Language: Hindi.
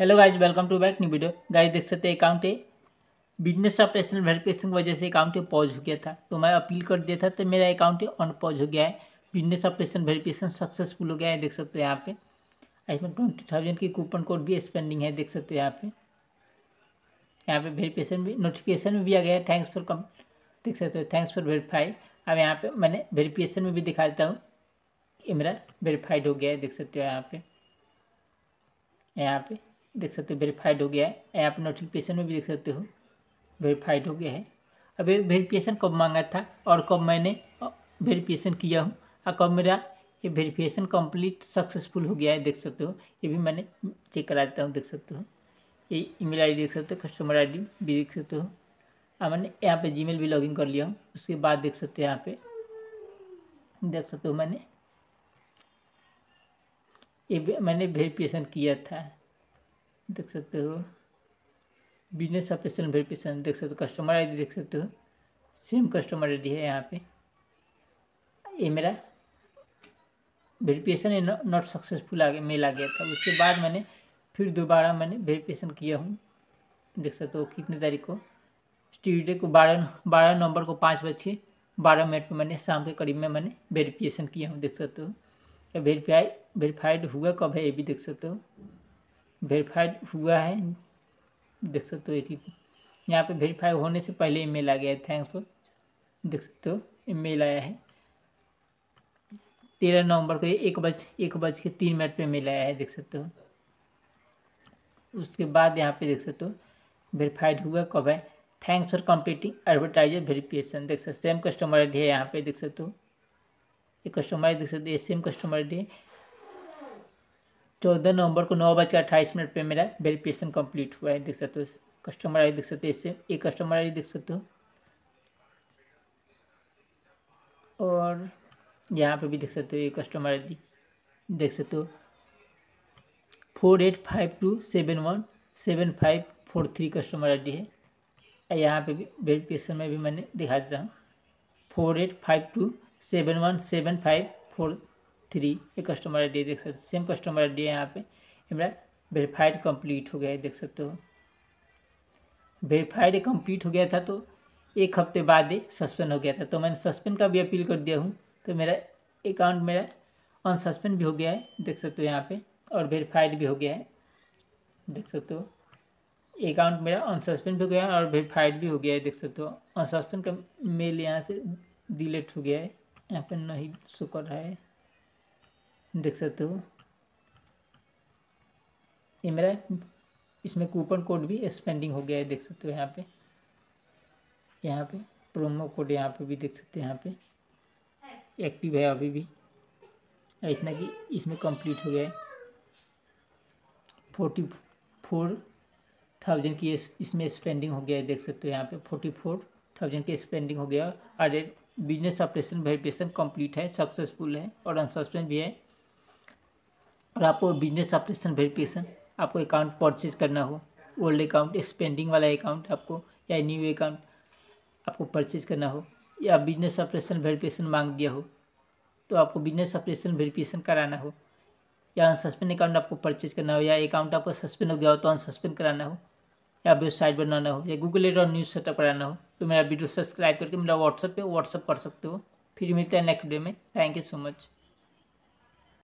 hello guys welcome to back new video guys देख सकते हैं अकाउंट है बिजनेस ऑफ पर्सनल वेरिफिकेशन की वजह से अकाउंट पॉज हो गया था तो मैं अपील कर दिया था तो मेरा अकाउंट ऑन पॉज हो गया है business of personal verification successful हो गया है देख सकते हो यहाँ पे आई फोन ट्वेंटी थाउजेंड की कूपन कोड भी स्पेंडिंग है देख सकते हो यहाँ पे यहाँ पे वेरिफिकेशन भी नोटिफिकेशन में भी आ गया है थैंक्स फॉर कम देख सकते हो थैंक्स फॉर वेरीफाई अब यहाँ पे मैंने वेरिफिकेशन में भी दिखा देता हूँ ये मेरा वेरीफाइड हो गया है देख सकते हो यहाँ पे यहाँ पे देख सकते हो वेरीफाइड हो गया है ऐप आप नोटिफिकेशन में भी देख सकते हो वेरीफाइड हो गया है अब वेरीफिकेशन कब मांगा था और कब मैंने वेरीफिकेशन किया हूँ और हाँ, कब मेरा ये वेरीफिकेशन कंप्लीट सक्सेसफुल हो गया है देख सकते हो ये भी मैंने चेक करा देता हूँ देख सकते हो ये ईमेल आईडी देख सकते हो कस्टमर आईडी भी देख सकते हो और हाँ, मैंने यहाँ पे जीमेल भी लॉगिन कर लिया हूँ उसके बाद देख सकते हो यहाँ पे देख सकते हो मैंने ये मैंने वेरीफिकेशन किया था देख सकते हो बिजनेस ऑपरेशन वेरिफिकेशन देख सकते हो कस्टमर आईडी देख सकते हो सेम कस्टमर आईडी है यहाँ पे ये मेरा वेरिफिकेशन नॉट सक्सेसफुल आ गया मेल आ गया था उसके बाद मैंने फिर दोबारा मैंने वेरिफिकेशन किया हूँ देख सकते हो कितने तारीख को ट्यूजडे को बारह बारह नवंबर को पाँच बजे बारह मिनट पर मैंने शाम के करीब में मैंने वेरिफिकेशन किया हूँ देख सकते हो वेरीफाई तो वेरीफाइड हुआ कब है ये भी देख सकते हो वेरीफाइड हुआ है देख सकते हो एक ही यहाँ पे वेरीफाई होने से पहले ईमेल आ गया है थैंक्स फॉर देख सकते हो ईमेल आया है तेरह नवंबर को एक बज एक बज के तीन मिनट पे ईमेल आया है देख सकते हो उसके बाद यहाँ पे देख सकते हो वेरीफाइड हुआ कब है thanks for completing advertiser verification देख सकते सेम कस्टमर आई है यहाँ पे देख सकते हो ये कस्टमर आई देख सकते हो सेम कस्टमर आई चौदह नवंबर को नौ बजकर अट्ठाईस मिनट पे मेरा वेरिफिकेशन कंप्लीट हुआ है देख सकते हो कस्टमर आई देख सकते हो इससे एक कस्टमर आई देख सकते हो और यहाँ पे भी देख सकते हो एक कस्टमर आई देख सकते हो four eight five two seven one seven five four three customer I है और यहाँ पे भी वेरिफिकेशन में भी मैंने दिखा देता हूँ four eight five two seven one seven five four three ये कस्टमर आई डी देख सकते हो सेम कस्टमर आई डी है यहाँ पे मेरा वेरीफाइड कंप्लीट हो गया है देख सकते हो वेरीफाइड कंप्लीट हो गया था तो एक हफ्ते बाद ही सस्पेंड हो गया था तो मैंने सस्पेंड का भी अपील कर दिया हूँ तो मेरा अकाउंट मेरा अनसस्पेंड भी हो गया है देख सकते हो यहाँ पे और वेरीफाइड भी हो गया है देख सकते हो अकाउंट मेरा अनसस्पेंड भी हो गया है और वेरीफाइड भी हो गया है देख सकते हो अनसस्पेंड का मेल यहाँ से डिलीट हो गया है यहाँ पर नहीं शो कर रहा है देख सकते हो ये मेरा इसमें कूपन कोड भी एक्सपेंडिंग हो गया है देख सकते हो यहाँ पे यहाँ पे प्रोमो कोड यहाँ पे भी देख सकते हो यहाँ पे एक्टिव है अभी भी हाँ, इतना कि इसमें कंप्लीट हो गया है फोर्टी फोर थाउजेंड की इसमें स्पेंडिंग हो गया है देख सकते हो यहाँ पे फोर्टी फोर थाउजेंड की स्पेंडिंग हो गया और बिजनेस ऑपरेशन वेरिफिकेशन कंप्लीट है सक्सेसफुल है और अनसस्पेंड भी है और आपको बिजनेस ऑपरेशन वेरिफिकेशन आपको अकाउंट परचेज करना हो ओल्ड अकाउंट एक्सपेंडिंग वाला अकाउंट आपको या न्यू अकाउंट आपको परचेज करना हो या बिजनेस ऑपरेशन वेरिफिकेशन मांग दिया हो तो आपको बिजनेस ऑपरेशन वेरिफिकेशन कराना हो या अनसस्पेंड अकाउंट आपको परचेज करना हो या अकाउंट आपको सस्पेंड हो गया हो तो अनसस्पेंड कराना हो या वेबसाइट बनाना हो या गूगल एड और न्यूज़ सेटअप कराना हो तो मेरा वीडियो सब्सक्राइब करके मेरा व्हाट्सअप पे व्हाट्सअप कर सकते हो फिर मिलते हैं नेक्स्ट डे में थैंक यू सो मच